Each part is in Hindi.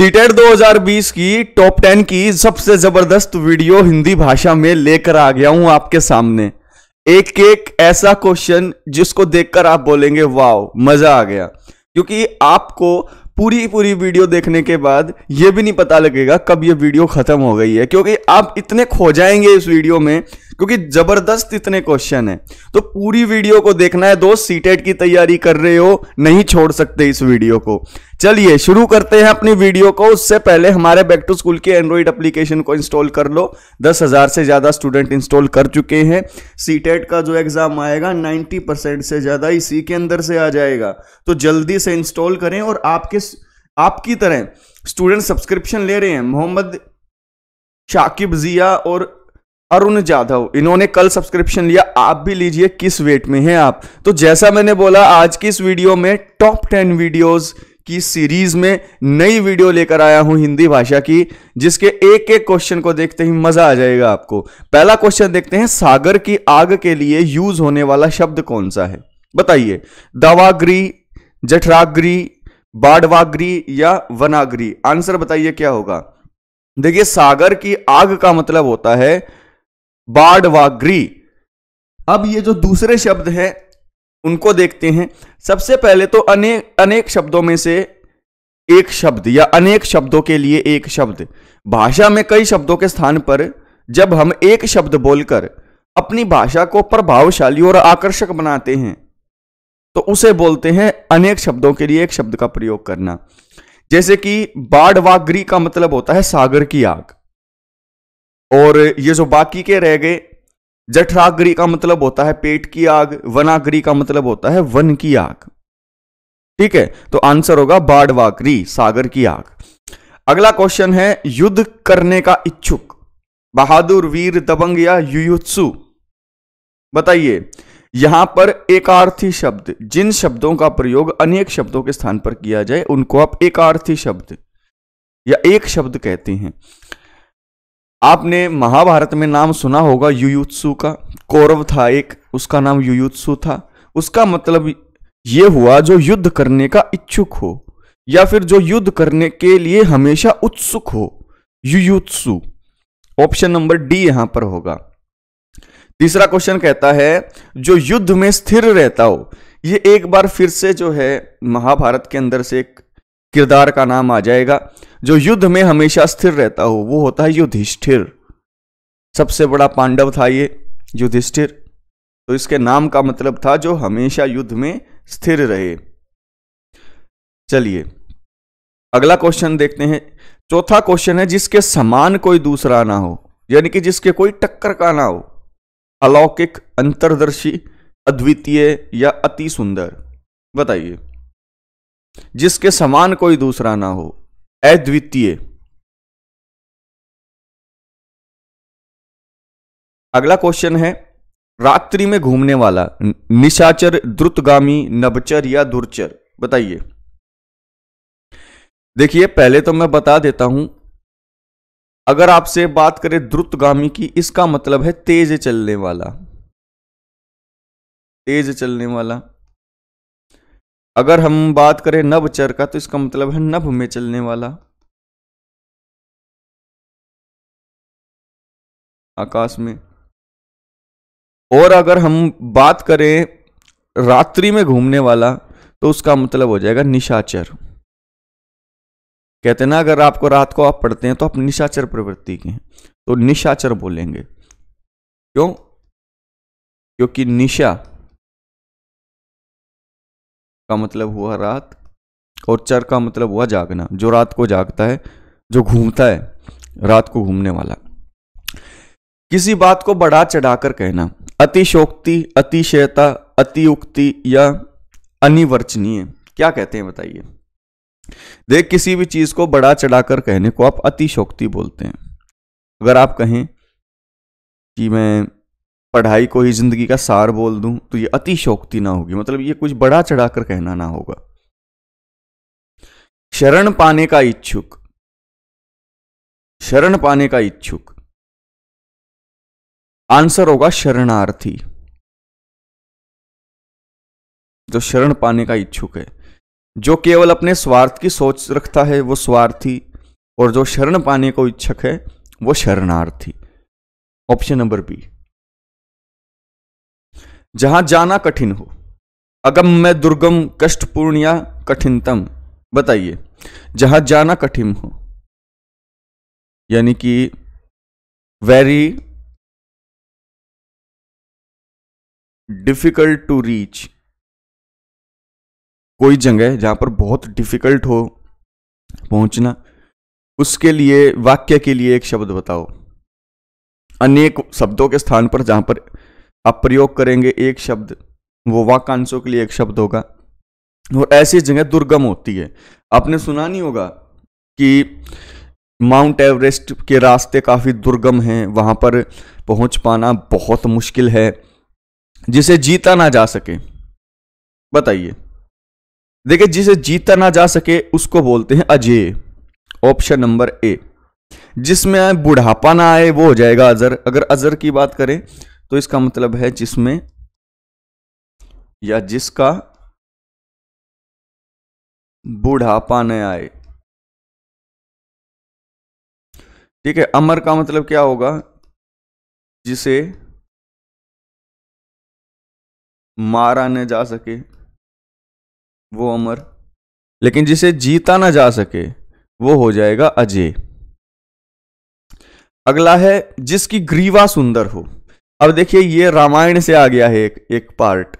सीटेट 2020 की टॉप 10 की सबसे जबरदस्त वीडियो हिंदी भाषा में लेकर आ गया हूं आपके सामने एक एक ऐसा क्वेश्चन जिसको देखकर आप बोलेंगे वाओ मजा आ गया क्योंकि आपको पूरी पूरी वीडियो देखने के बाद यह भी नहीं पता लगेगा कब ये वीडियो खत्म हो गई है क्योंकि आप इतने खो जाएंगे इस वीडियो में क्योंकि जबरदस्त इतने क्वेश्चन है तो पूरी वीडियो को देखना है दोस्त सीटेट की तैयारी कर रहे हो नहीं छोड़ सकते इस वीडियो को चलिए शुरू करते हैं अपनी वीडियो को उससे पहले हमारे बैक टू स्कूल के एंड्रॉइड एप्लीकेशन को इंस्टॉल कर लो दस हजार से ज्यादा स्टूडेंट इंस्टॉल कर चुके हैं सीटेट का जो एग्जाम आएगा 90 परसेंट से ज्यादा इसी के अंदर से आ जाएगा तो जल्दी से इंस्टॉल करें और आपके आपकी तरह स्टूडेंट सब्सक्रिप्शन ले रहे हैं मोहम्मद शाकिब जिया और अरुण जाधव इन्होंने कल सब्सक्रिप्शन लिया आप भी लीजिए किस वेट में हैं आप तो जैसा मैंने बोला आज की इस वीडियो में टॉप टेन वीडियोस की सीरीज में नई वीडियो लेकर आया हूं हिंदी भाषा की जिसके एक एक क्वेश्चन को देखते ही मजा आ जाएगा आपको पहला क्वेश्चन देखते हैं सागर की आग के लिए यूज होने वाला शब्द कौन सा है बताइए दवाग्री जठराग्री बाडवाग्री या वनाग्री आंसर बताइए क्या होगा देखिए सागर की आग का मतलब होता है बाढ़ व अब ये जो दूसरे शब्द हैं उनको देखते हैं सबसे पहले तो अनेक अनेक शब्दों में से एक शब्द या अनेक शब्दों के लिए एक शब्द भाषा में कई शब्दों के स्थान पर जब हम एक शब्द बोलकर अपनी भाषा को प्रभावशाली और आकर्षक बनाते हैं तो उसे बोलते हैं अनेक शब्दों के लिए एक शब्द का प्रयोग करना जैसे कि बाढ़ वाग्री का मतलब होता है सागर की आग और ये जो बाकी के रह गए जठराग्री का मतलब होता है पेट की आग वनाग्री का मतलब होता है वन की आग ठीक है तो आंसर होगा बाढ़वाग्री सागर की आग अगला क्वेश्चन है युद्ध करने का इच्छुक बहादुर वीर दबंग या युयुत्सु बताइए यहां पर एकार्थी शब्द जिन शब्दों का प्रयोग अनेक शब्दों के स्थान पर किया जाए उनको आप एकार्थी शब्द या एक शब्द कहते हैं आपने महाभारत में नाम सुना होगा युयुत्सु का कौरव था एक उसका नाम युयुत्सु था उसका मतलब ये हुआ जो युद्ध करने का इच्छुक हो या फिर जो युद्ध करने के लिए हमेशा उत्सुक हो युयुत्सु ऑप्शन नंबर डी यहां पर होगा तीसरा क्वेश्चन कहता है जो युद्ध में स्थिर रहता हो ये एक बार फिर से जो है महाभारत के अंदर से एक किरदार का नाम आ जाएगा जो युद्ध में हमेशा स्थिर रहता हो वो होता है युधिष्ठिर सबसे बड़ा पांडव था ये युधिष्ठिर तो इसके नाम का मतलब था जो हमेशा युद्ध में स्थिर रहे चलिए अगला क्वेश्चन देखते हैं चौथा क्वेश्चन है जिसके समान कोई दूसरा ना हो यानी कि जिसके कोई टक्कर का ना हो अलौकिक अंतर्दर्शी अद्वितीय या अति सुंदर बताइए जिसके समान कोई दूसरा ना हो अद्वितीय अगला क्वेश्चन है रात्रि में घूमने वाला निशाचर द्रुतगामी नवचर या दुर्चर बताइए देखिए पहले तो मैं बता देता हूं अगर आपसे बात करें द्रुतगामी की इसका मतलब है तेज चलने वाला तेज चलने वाला अगर हम बात करें चर का तो इसका मतलब है नभ में चलने वाला आकाश में और अगर हम बात करें रात्रि में घूमने वाला तो उसका मतलब हो जाएगा निशाचर कहते ना अगर आपको रात को आप पढ़ते हैं तो आप निशाचर प्रवृत्ति के हैं तो निशाचर बोलेंगे क्यों क्योंकि निशा का मतलब हुआ रात और चर का मतलब हुआ जागना जो रात को जागता है जो घूमता है रात को घूमने वाला किसी बात को बढ़ा चढ़ाकर कहना अतिशोक्ति अतिशयता अतियुक्ति या अनिवर्चनीय क्या कहते हैं बताइए देख किसी भी चीज को बढ़ा चढ़ाकर कहने को आप अतिशोक्ति बोलते हैं अगर आप कहें कि मैं पढ़ाई को ही ज़िंदगी का सार बोल दूं तो ये अतिशोक्ति ना होगी मतलब ये कुछ बड़ा चढ़ाकर कहना ना होगा शरण पाने का इच्छुक शरण पाने का इच्छुक आंसर होगा शरणार्थी जो शरण पाने का इच्छुक है जो केवल अपने स्वार्थ की सोच रखता है वो स्वार्थी और जो शरण पाने को इच्छुक है वो शरणार्थी ऑप्शन नंबर बी जहां जाना कठिन हो अगम में दुर्गम कष्टपूर्ण या कठिनतम बताइए जहां जाना कठिन हो यानी कि वेरी डिफिकल्ट टू रीच कोई जगह जहां पर बहुत डिफिकल्ट हो पहुंचना उसके लिए वाक्य के लिए एक शब्द बताओ अनेक शब्दों के स्थान पर जहां पर आप प्रयोग करेंगे एक शब्द वो वाक्यांशों के लिए एक शब्द होगा और ऐसी जगह दुर्गम होती है आपने सुना नहीं होगा कि माउंट एवरेस्ट के रास्ते काफ़ी दुर्गम हैं वहाँ पर पहुँच पाना बहुत मुश्किल है जिसे जीता ना जा सके बताइए देखिए जिसे जीता ना जा सके उसको बोलते हैं अजय ऑप्शन नंबर ए जिसमें बुढ़ापा ना आए वो हो जाएगा अजर अगर अजर की बात करें तो इसका मतलब है जिसमें या जिसका बुढ़ापा न आए ठीक है अमर का मतलब क्या होगा जिसे मारा न जा सके वो अमर लेकिन जिसे जीता ना जा सके वो हो जाएगा अजय अगला है जिसकी ग्रीवा सुंदर हो अब देखिए ये रामायण से आ गया है एक एक पार्ट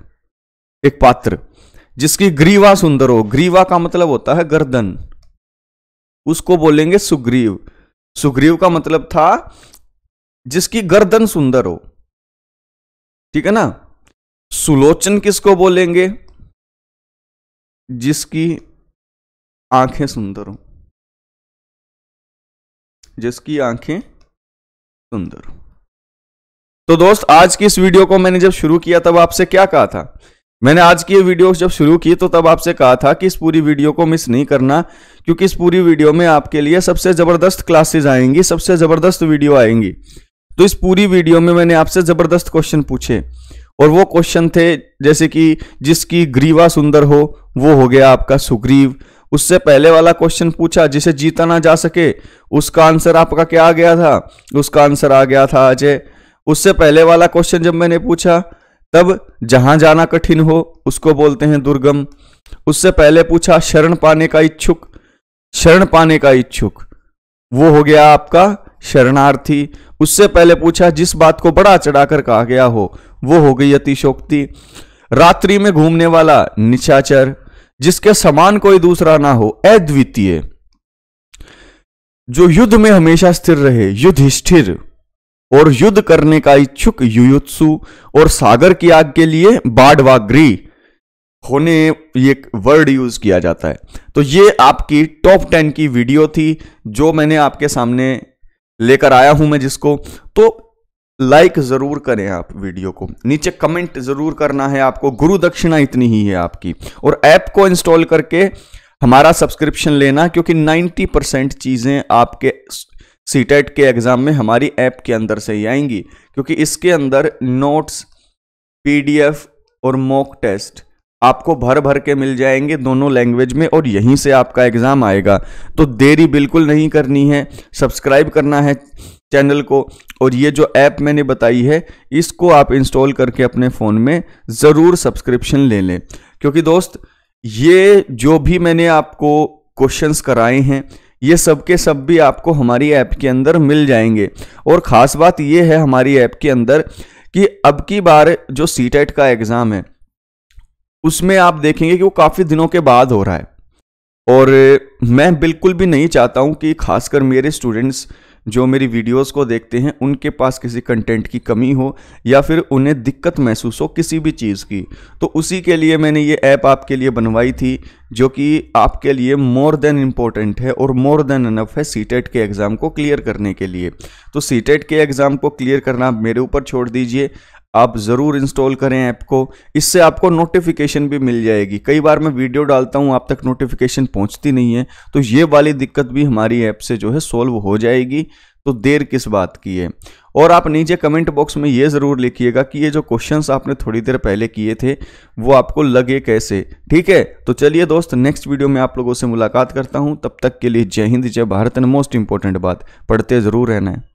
एक पात्र जिसकी ग्रीवा सुंदर हो ग्रीवा का मतलब होता है गर्दन उसको बोलेंगे सुग्रीव सुग्रीव का मतलब था जिसकी गर्दन सुंदर हो ठीक है ना सुलोचन किसको बोलेंगे जिसकी आंखें सुंदर हो जिसकी आंखें सुंदर हो तो दोस्त आज की इस वीडियो को मैंने जब शुरू किया तब आपसे क्या कहा था मैंने आज की ये वीडियो जब शुरू की तो तब आपसे कहा था कि इस पूरी वीडियो को मिस नहीं करना क्योंकि इस पूरी वीडियो में आपके लिए सबसे ज़बरदस्त क्लासेज आएंगी सबसे ज़बरदस्त वीडियो आएंगी तो इस पूरी वीडियो में मैंने आपसे ज़बरदस्त क्वेश्चन पूछे और वो क्वेश्चन थे जैसे कि जिसकी ग्रीवा सुंदर हो वो हो गया आपका सुग्रीव उससे पहले वाला क्वेश्चन पूछा जिसे जीता ना जा सके उसका आंसर आपका क्या आ गया था उसका आंसर आ गया था अजय उससे पहले वाला क्वेश्चन जब मैंने पूछा तब जहां जाना कठिन हो उसको बोलते हैं दुर्गम उससे पहले पूछा शरण पाने का इच्छुक शरण पाने का इच्छुक वो हो गया आपका शरणार्थी उससे पहले पूछा जिस बात को बड़ा चढ़ाकर कहा गया हो वो हो गई अतिशोक्ति रात्रि में घूमने वाला निशाचर जिसके समान कोई दूसरा ना हो अद्वितीय जो युद्ध में हमेशा स्थिर रहे युद्ध स्थिर और युद्ध करने का इच्छुक युयुत्सु और सागर की आग के लिए बाडवाग्री होने ये वर्ड यूज किया जाता है तो ये आपकी टॉप टेन की वीडियो थी जो मैंने आपके सामने लेकर आया हूं मैं जिसको तो लाइक ज़रूर करें आप वीडियो को नीचे कमेंट ज़रूर करना है आपको गुरु दक्षिणा इतनी ही है आपकी और ऐप को इंस्टॉल करके हमारा सब्सक्रिप्शन लेना क्योंकि 90 परसेंट चीज़ें आपके सी e के एग्ज़ाम में हमारी ऐप के अंदर से ही आएंगी क्योंकि इसके अंदर नोट्स पीडीएफ और मॉक टेस्ट आपको भर भर के मिल जाएंगे दोनों लैंग्वेज में और यहीं से आपका एग्ज़ाम आएगा तो देरी बिल्कुल नहीं करनी है सब्सक्राइब करना है चैनल को और ये जो ऐप मैंने बताई है इसको आप इंस्टॉल करके अपने फ़ोन में ज़रूर सब्सक्रिप्शन ले लें क्योंकि दोस्त ये जो भी मैंने आपको क्वेश्चंस कराए हैं ये सब के सब भी आपको हमारी ऐप के अंदर मिल जाएंगे और ख़ास बात ये है हमारी ऐप के अंदर कि अब की बार जो सी e का एग्ज़ाम है उसमें आप देखेंगे कि वो काफ़ी दिनों के बाद हो रहा है और मैं बिल्कुल भी नहीं चाहता हूं कि खासकर मेरे स्टूडेंट्स जो मेरी वीडियोस को देखते हैं उनके पास किसी कंटेंट की कमी हो या फिर उन्हें दिक्कत महसूस हो किसी भी चीज़ की तो उसी के लिए मैंने ये ऐप आपके लिए बनवाई थी जो कि आपके लिए मोर देन इम्पोर्टेंट है और मोर देन अनफ है सी e के एग्ज़ाम को क्लियर करने के लिए तो सी e के एग्ज़ाम को क्लियर करना आप मेरे ऊपर छोड़ दीजिए आप ज़रूर इंस्टॉल करें ऐप को इससे आपको नोटिफिकेशन भी मिल जाएगी कई बार मैं वीडियो डालता हूँ आप तक नोटिफिकेशन पहुँचती नहीं है तो ये वाली दिक्कत भी हमारी ऐप से जो है सॉल्व हो जाएगी तो देर किस बात की है और आप नीचे कमेंट बॉक्स में ये ज़रूर लिखिएगा कि ये जो क्वेश्चंस आपने थोड़ी देर पहले किए थे वो आपको लगे कैसे ठीक है तो चलिए दोस्त नेक्स्ट वीडियो में आप लोगों से मुलाकात करता हूँ तब तक के लिए जय हिंद जय भारत एंड मोस्ट इंपॉर्टेंट बात पढ़ते ज़रूर रहना है